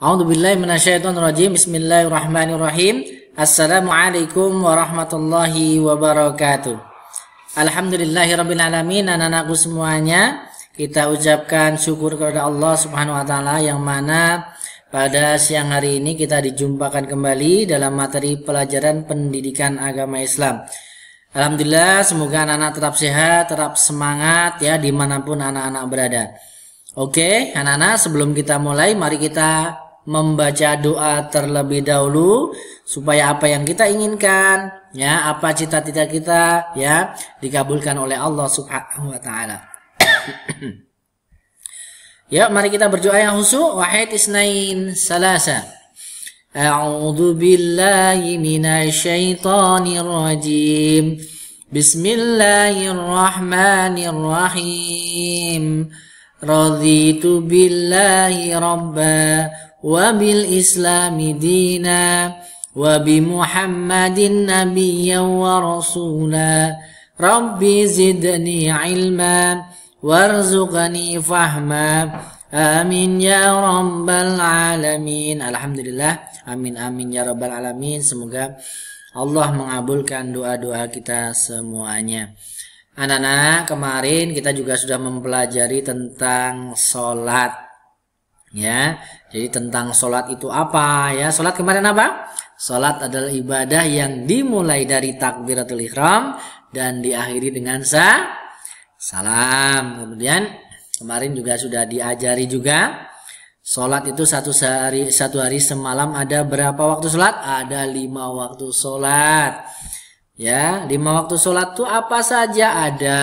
A'udzu billahi minasyaitonir rajim. Bismillahirrahmanirrahim. Assalamualaikum warahmatullahi wabarakatuh. Alhamdulillahirabbil alamin. Anak-anakku semuanya, kita ucapkan syukur kepada Allah Subhanahu wa taala yang mana pada siang hari ini kita dijumpakan kembali dalam materi pelajaran pendidikan agama Islam. Alhamdulillah, semoga anak-anak tetap sehat, tetap semangat ya dimanapun anak-anak berada. Oke, anak-anak sebelum kita mulai, mari kita membaca doa terlebih dahulu supaya apa yang kita inginkan ya apa cita-cita kita ya dikabulkan oleh Allah Subhanahu wa taala. ya, mari kita berdoa yang husu wahid isnain salasa. A'udzu billahi minasyaitonir rajim. Bismillahirrahmanirrahim. Raditu billahi rabba وبالإسلام muhammadin وبمحمد wa rasula rabbi zidni ilma وارزقني fahma Amin ya rabbal alamin. Alhamdulillah. Amin amin ya rabbal alamin. Semoga Allah mengabulkan doa-doa kita semuanya. Anak-anak, kemarin kita juga sudah mempelajari tentang sholat ya jadi tentang sholat itu apa ya sholat kemarin apa sholat adalah ibadah yang dimulai dari takbiratul ihram dan diakhiri dengan sa salam kemudian kemarin juga sudah diajari juga sholat itu satu sehari satu hari semalam ada berapa waktu sholat ada lima waktu sholat ya lima waktu sholat itu apa saja ada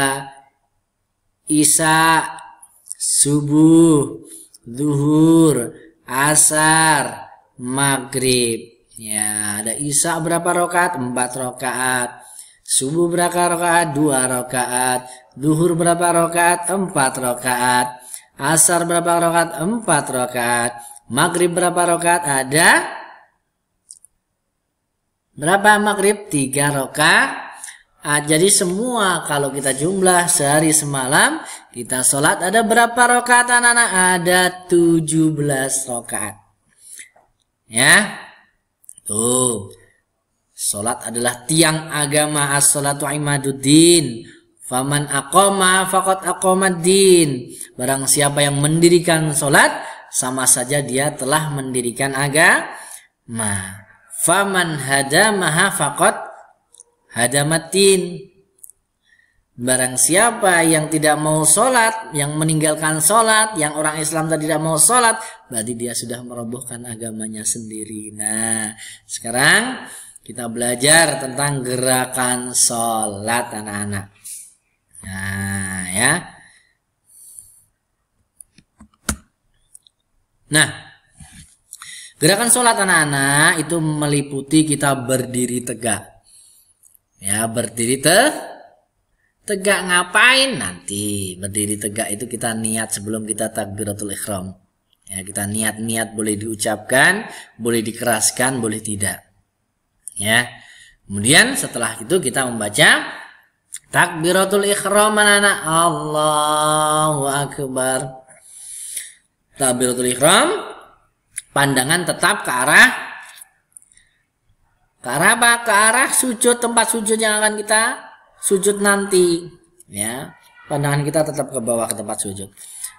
isya subuh zuhur, asar, maghrib. Ya, ada isya berapa rakaat? Empat rokaat. Subuh berapa rokaat? Dua rokaat. Duhur berapa rokaat? Empat rokaat. Asar berapa rokaat? Empat rokaat. Maghrib berapa rokaat? Ada berapa maghrib? Tiga rokaat. Nah, jadi semua kalau kita jumlah sehari semalam kita sholat ada berapa rokaat anak-anak? Ada 17 rokaat. Ya. Tuh. Sholat adalah tiang agama as-sholatu imaduddin. Faman akoma fakot din. Barang siapa yang mendirikan sholat, sama saja dia telah mendirikan agama. Faman hada maha fakot hadamatin Barang siapa yang tidak mau sholat, yang meninggalkan sholat, yang orang Islam tadi tidak mau sholat, berarti dia sudah merobohkan agamanya sendiri. Nah, sekarang kita belajar tentang gerakan sholat anak-anak. Nah, ya. Nah, gerakan sholat anak-anak itu meliputi kita berdiri tegak. Ya berdiri te tegak ngapain nanti berdiri tegak itu kita niat sebelum kita takbiratul ikhram. Ya kita niat-niat boleh diucapkan, boleh dikeraskan, boleh tidak. Ya. Kemudian setelah itu kita membaca takbiratul ikhram anak Allahu akbar. Takbiratul ikhram pandangan tetap ke arah ke arah apa? Ke arah sujud tempat sujud yang akan kita sujud nanti. Ya, pandangan kita tetap ke bawah ke tempat sujud.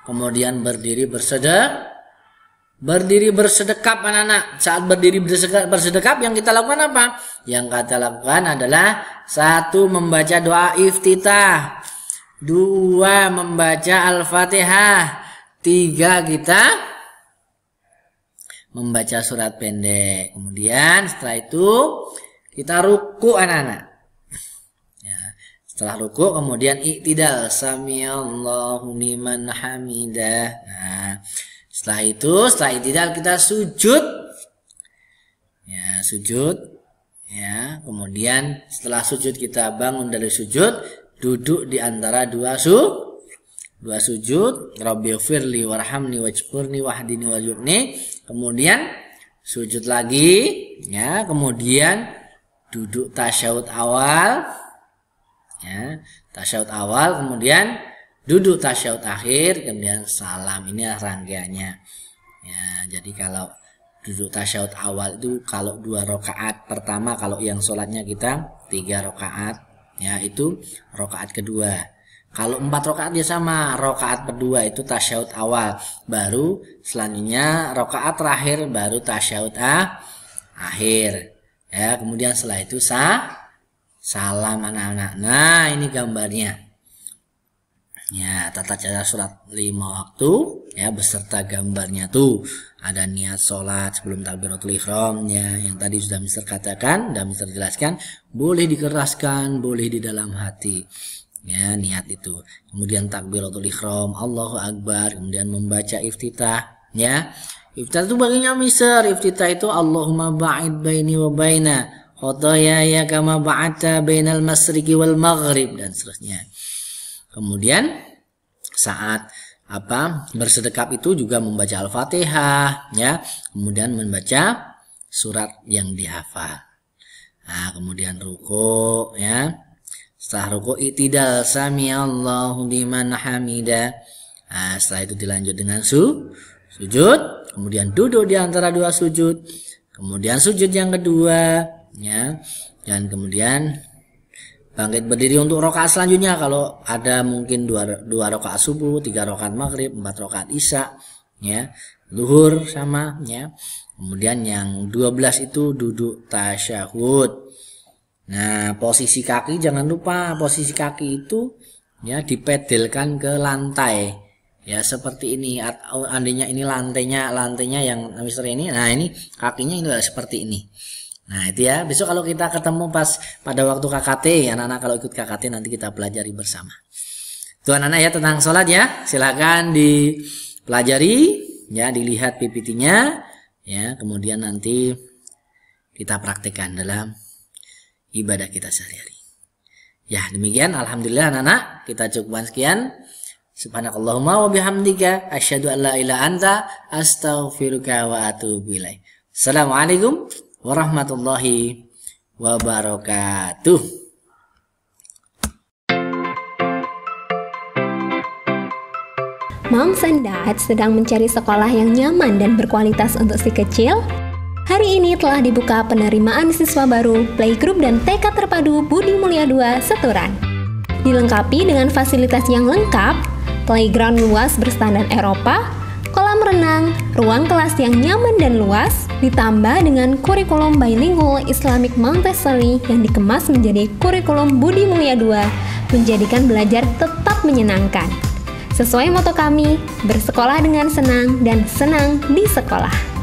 Kemudian berdiri bersedek. Berdiri bersedekap anak-anak. Saat berdiri bersedekap, bersedekap yang kita lakukan apa? Yang kita lakukan adalah satu membaca doa iftitah, dua membaca al-fatihah, tiga kita membaca surat pendek. Kemudian setelah itu kita ruku anak-anak. Ya, setelah ruku kemudian iktidal Allahu liman hamidah. Nah, setelah itu setelah iktidal kita sujud. Ya, sujud. Ya, kemudian setelah sujud kita bangun dari sujud, duduk di antara dua su dua sujud Rabbi firli warhamni wajburni wahdini wajubni kemudian sujud lagi ya kemudian duduk tasyahud awal ya tasyahud awal kemudian duduk tasyahud akhir kemudian salam ini rangkaiannya ya jadi kalau duduk tasyahud awal itu kalau dua rakaat pertama kalau yang sholatnya kita tiga rakaat ya itu rakaat kedua kalau empat rokaat dia sama, rokaat kedua itu tasyahud awal, baru selanjutnya rokaat terakhir baru tasyahud ah, akhir. Ya, kemudian setelah itu sa salam anak-anak. Nah, ini gambarnya. Ya, tata cara surat lima waktu ya beserta gambarnya tuh ada niat sholat sebelum takbiratul ihram yang tadi sudah Mister katakan, sudah Mister jelaskan, boleh dikeraskan, boleh di dalam hati ya niat itu kemudian takbiratul ikhram Allahu akbar kemudian membaca iftitah ya iftitah itu baginya misal iftitah itu Allahumma ba'id baini wa baina khotoyaya kama ba'ata bainal masriki wal maghrib dan seterusnya kemudian saat apa bersedekap itu juga membaca Al-Fatihah ya kemudian membaca surat yang dihafal nah, kemudian ruko ya Sahruku itidal sami Allahu liman hamida nah, setelah itu dilanjut dengan su sujud kemudian duduk di antara dua sujud kemudian sujud yang kedua ya dan kemudian bangkit berdiri untuk rokaat selanjutnya kalau ada mungkin dua dua rokaat subuh tiga rokaat maghrib empat rokaat isya ya luhur sama ya kemudian yang 12 itu duduk tasyahud Nah, posisi kaki jangan lupa posisi kaki itu ya dipedelkan ke lantai. Ya, seperti ini. Oh, andainya ini lantainya, lantainya yang mister ini. Nah, ini kakinya ini seperti ini. Nah, itu ya. Besok kalau kita ketemu pas pada waktu KKT, anak-anak kalau ikut KKT nanti kita pelajari bersama. Tuh anak ya tentang sholat ya. Silahkan dipelajari ya, dilihat PPT-nya ya, kemudian nanti kita praktekkan dalam ibadah kita sehari-hari. Ya, demikian alhamdulillah anak-anak, kita cukupkan sekian. Subhanakallahumma wa bihamdika asyhadu an la ilaha anta astaghfiruka wa atuubu ilaik. Assalamualaikum warahmatullahi wabarakatuh. Moms and Dads sedang mencari sekolah yang nyaman dan berkualitas untuk si kecil? Hari ini telah dibuka penerimaan siswa baru Playgroup dan TK Terpadu Budi Mulia II Seturan. Dilengkapi dengan fasilitas yang lengkap, playground luas berstandar Eropa, kolam renang, ruang kelas yang nyaman dan luas, ditambah dengan kurikulum bilingual Islamic Montessori yang dikemas menjadi kurikulum Budi Mulia II, menjadikan belajar tetap menyenangkan. Sesuai moto kami, bersekolah dengan senang dan senang di sekolah.